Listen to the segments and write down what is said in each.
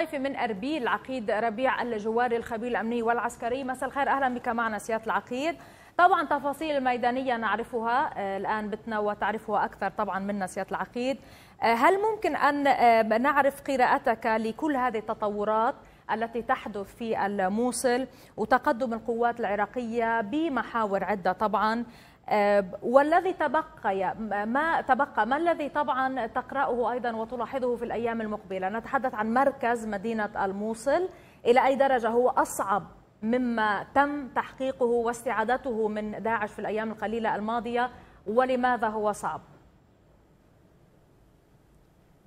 ضيفي من اربيل العقيد ربيع الجواري الخبير الامني والعسكري مساء الخير اهلا بك معنا سياده العقيد طبعا تفاصيل الميدانيه نعرفها آه، الان بتنا وتعرفها اكثر طبعا منا سياده العقيد آه، هل ممكن ان آه، نعرف قراءتك لكل هذه التطورات التي تحدث في الموصل وتقدم القوات العراقيه بمحاور عده طبعا آه، والذي تبقى ما تبقى ما الذي طبعا تقراه ايضا وتلاحظه في الايام المقبله نتحدث عن مركز مدينه الموصل الى اي درجه هو اصعب مما تم تحقيقه واستعادته من داعش في الايام القليله الماضيه ولماذا هو صعب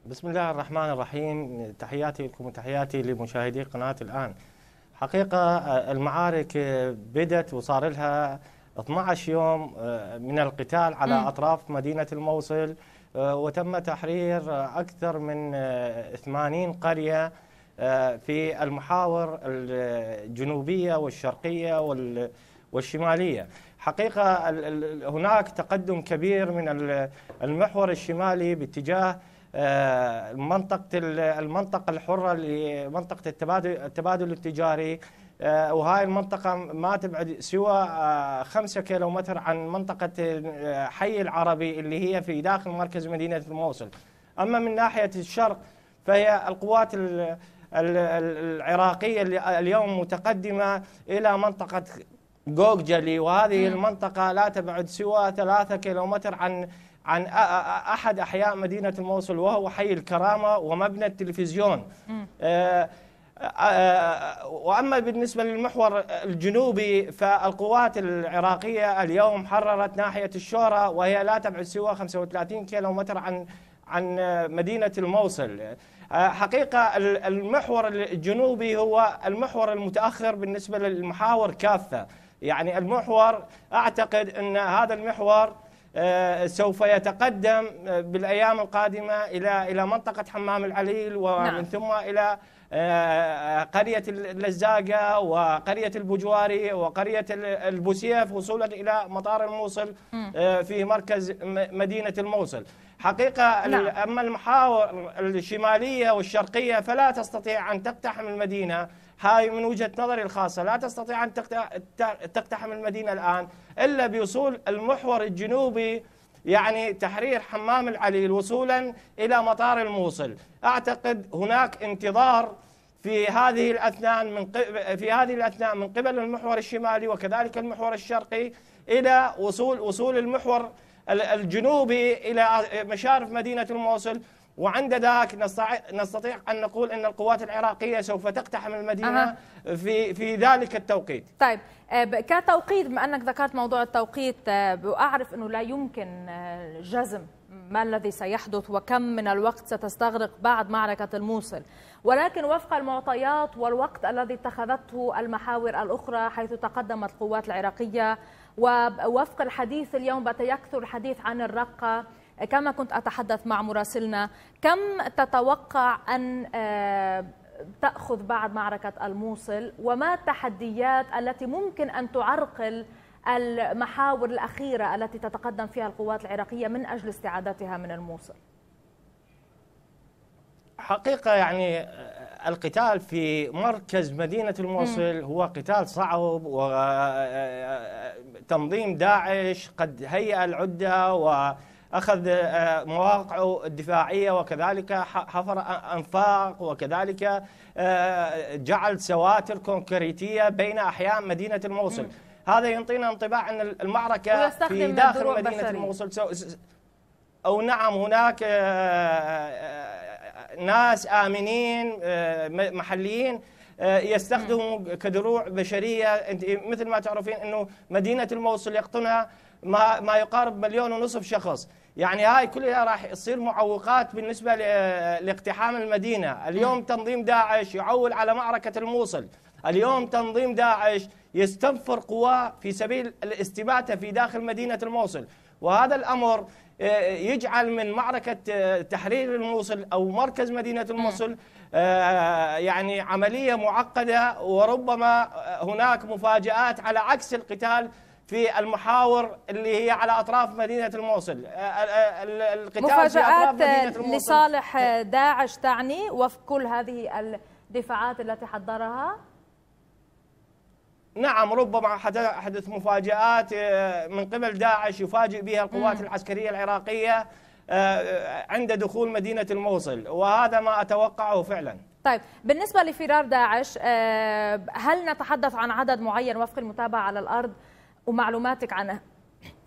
بسم الله الرحمن الرحيم تحياتي لكم وتحياتي لمشاهدي قناه الان حقيقه آه، المعارك بدت وصار لها 12 يوم آه، من القتال على أطراف مدينة الموصل آه، وتم تحرير آه، أكثر من 80 قرية في المحاور الجنوبية والشرقية وال والشمالية حقيقة هناك تقدم كبير من المحور الشمالي باتجاه منطقة المنطقة الحرة لمنطقة التبادل التبادل التجاري آه، وهاي المنطقة ما تبعد سوى آه، خمسة كيلومتر عن منطقة آه، حي العربي اللي هي في داخل مركز مدينة الموصل أما من ناحية الشرق فهي القوات العراقية اللي اليوم متقدمة إلى منطقة جوجلي وهذه المنطقة لا تبعد سوى ثلاثة كيلومتر عن عن أحد أحياء مدينة الموصل وهو حي الكرامة ومبنى التلفزيون آه آه، آه، واما بالنسبه للمحور الجنوبي فالقوات العراقيه اليوم حررت ناحيه الشوره وهي لا تبعد سوى 35 متر عن عن مدينه الموصل. آه، حقيقه المحور الجنوبي هو المحور المتاخر بالنسبه للمحاور كافه، يعني المحور اعتقد ان هذا المحور سوف يتقدم بالايام القادمه الى الى منطقه حمام العليل ومن نعم. ثم الى آه، قرية اللزاقة وقرية البجواري وقرية البوسيف وصولا إلى مطار الموصل آه، في مركز مدينة الموصل حقيقة نعم. أما المحاور الشمالية والشرقية فلا تستطيع أن تقتحم المدينة هاي من وجهة نظري الخاصة لا تستطيع أن تقتحم المدينة الآن إلا بوصول المحور الجنوبي يعني تحرير حمام العليل وصولا إلى مطار الموصل أعتقد هناك انتظار في هذه الاثناء من في هذه الاثناء من قبل المحور الشمالي وكذلك المحور الشرقي الى وصول وصول المحور الجنوبي الى مشارف مدينه الموصل وعند ذاك نستطيع أن نقول أن القوات العراقية سوف تقتحم المدينة أه. في في ذلك التوقيت طيب آه، كتوقيت بما أنك ذكرت موضوع التوقيت وأعرف آه، أنه لا يمكن آه، جزم ما الذي سيحدث وكم من الوقت ستستغرق بعد معركة الموصل ولكن وفق المعطيات والوقت الذي اتخذته المحاور الأخرى حيث تقدمت القوات العراقية ووفق الحديث اليوم بات يكثر الحديث عن الرقة كما كنت أتحدث مع مراسلنا كم تتوقع أن آه، تأخذ بعد معركة الموصل وما التحديات التي ممكن أن تعرقل المحاور الأخيرة التي تتقدم فيها القوات العراقية من أجل استعادتها من الموصل حقيقة يعني آه، القتال في مركز مدينة الموصل هو قتال صعب وتنظيم آه، داعش قد هيئ العدة و أخذ آه، مواقعه الدفاعية وكذلك حفر أنفاق وكذلك آه، جعل سواتر كونكريتية بين أحياء مدينة الموصل هذا ينطينا انطباع أن المعركة في داخل مدينة بصري. الموصل أو نعم هناك آه، ناس آمنين محليين يستخدموا كدروع بشريه مثل ما تعرفين انه مدينه الموصل يقطنها ما ما يقارب مليون ونصف شخص يعني هاي كلها راح تصير معوقات بالنسبة لاقتحام المدينة اليوم تنظيم داعش يعول على معركة الموصل اليوم تنظيم داعش يستنفر قواه في سبيل الاستباتة في داخل مدينة الموصل وهذا الأمر آه، يجعل من معركة آه، تحرير الموصل أو مركز مدينة الموصل آه، يعني عملية معقدة وربما هناك مفاجآت على عكس القتال في المحاور اللي هي على اطراف مدينه الموصل آه، آه، آه، القتال مفاجات لصالح داعش تعني وفق كل هذه الدفاعات التي حضرها نعم ربما حدث مفاجآت من قبل داعش يفاجئ بها القوات العسكرية العراقية عند دخول مدينة الموصل وهذا ما أتوقعه فعلا طيب بالنسبة لفرار داعش هل نتحدث عن عدد معين وفق المتابعة على الأرض؟ ومعلوماتك عن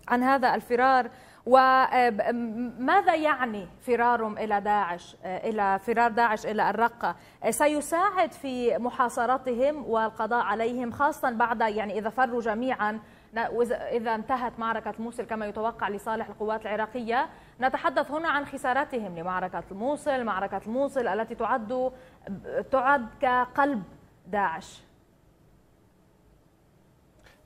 عن هذا الفرار وماذا آه، يعني فرارهم الى داعش آه، الى فرار داعش الى الرقه آه، سيساعد في محاصرتهم والقضاء عليهم خاصه بعد يعني اذا فروا جميعا إذا انتهت معركة موصل كما يتوقع لصالح القوات العراقية نتحدث هنا عن خسارتهم لمعركة الموصل معركة الموصل التي تعد تعد كقلب داعش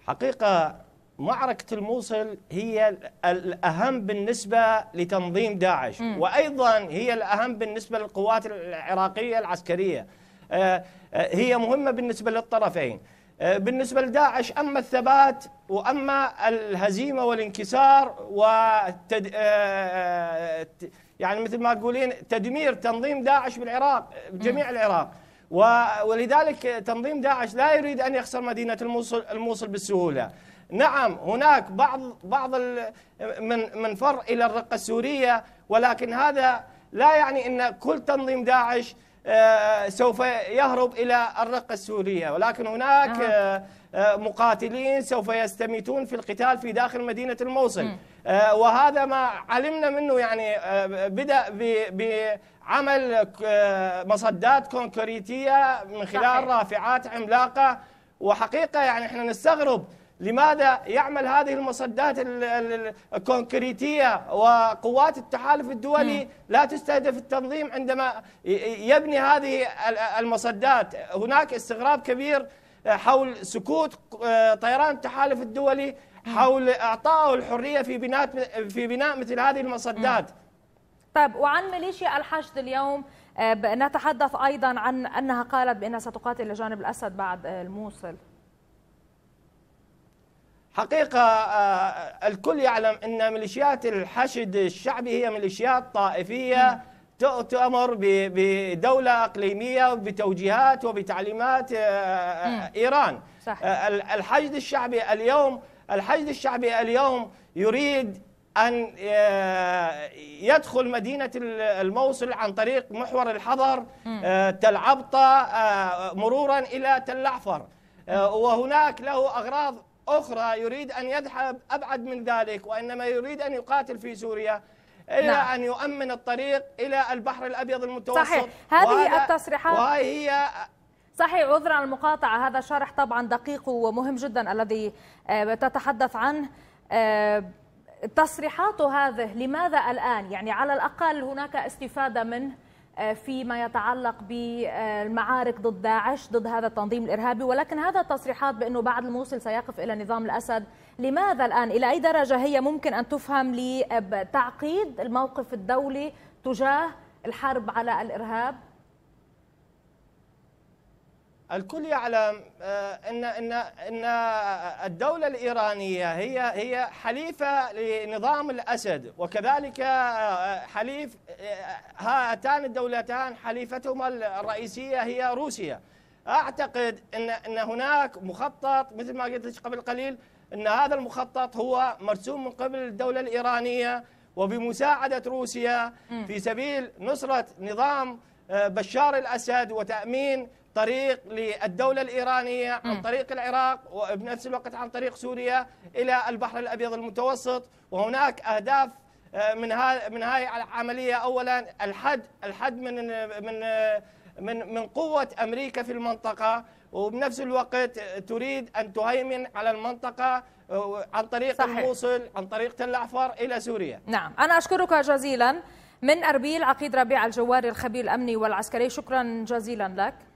حقيقة معركة الموصل هي الأهم بالنسبة لتنظيم داعش وأيضا هي الأهم بالنسبة للقوات العراقية العسكرية آه، آه، هي مهمة بالنسبة للطرفين آه، بالنسبة لداعش أما الثبات وأما الهزيمة والانكسار وتد... يعني مثل ما تقولين تدمير تنظيم داعش بالعراق بجميع العراق ولذلك تنظيم داعش لا يريد أن يخسر مدينة الموصل, الموصل بالسهولة نعم هناك بعض بعض من من فر الى الرقه السوريه ولكن هذا لا يعني ان كل تنظيم داعش آه، سوف يهرب الى الرقه السوريه ولكن هناك نعم. آه، آه، مقاتلين سوف يستميتون في القتال في داخل مدينه الموصل وهذا ما علمنا منه يعني بدا بعمل مصدات كونكريتيه من خلال صحيح. رافعات عملاقه وحقيقه يعني احنا نستغرب لماذا يعمل هذه المصدات الكونكريتية وقوات التحالف الدولي لا تستهدف التنظيم عندما يبني هذه المصدات هناك استغراب كبير حول سكوت آه، طيران التحالف الدولي حول اعطائه الحريه في بناء في بناء مثل هذه المصدات. طيب وعن ميليشيا الحشد اليوم آه، نتحدث ايضا عن انها قالت بانها ستقاتل جانب الاسد بعد الموصل. حقيقة آه، الكل يعلم أن ميليشيات الحشد الشعبي هي ميليشيات طائفية تؤتمر بدولة أقليمية وبتوجيهات وبتعليمات آه، آه، إيران صح. الحشد الشعبي اليوم الحشد الشعبي اليوم يريد أن يدخل مدينة الموصل عن طريق محور الحضر تل عبطة مرورا إلى تل الأحفر وهناك له أغراض أخرى يريد أن يذهب أبعد من ذلك وإنما يريد أن يقاتل في سوريا إلى نعم. أن يؤمن الطريق إلى البحر الأبيض المتوسط صحيح هذه التصريحات وهي صحيح عذرا المقاطعة هذا شرح طبعا دقيق ومهم جدا الذي آه، تتحدث عنه آه، تصريحاته هذه لماذا الآن يعني على الأقل هناك استفادة منه آه، فيما يتعلق بالمعارك ضد داعش ضد هذا التنظيم الإرهابي ولكن هذا التصريحات بأنه بعد الموصل سيقف إلى نظام الأسد لماذا الآن إلى أي درجة هي ممكن أن تفهم لتعقيد الموقف الدولي تجاه الحرب على الإرهاب الكل يعلم آه، ان ان ان الدوله الايرانيه هي هي حليفه لنظام الاسد وكذلك آه، آه، حليف هاتان الدولتان حليفتهما الرئيسيه هي روسيا. اعتقد ان ان هناك مخطط مثل ما قلت لك قبل قليل ان هذا المخطط هو مرسوم من قبل الدوله الايرانيه وبمساعده روسيا في سبيل نصره نظام بشار الاسد وتامين طريق للدولة الإيرانية عن طريق العراق وبنفس الوقت عن طريق سوريا إلى البحر الأبيض المتوسط وهناك أهداف آه، من ها من هاي العملية أولا الحد الحد من من من من قوة أمريكا في المنطقة وبنفس الوقت تريد أن تهيمن على المنطقة آه، عن طريق صحيح. الموصل عن طريق تل أحفر إلى سوريا نعم أنا أشكرك جزيلا من أربيل عقيد ربيع الجواري الخبير الأمني والعسكري شكرا جزيلا لك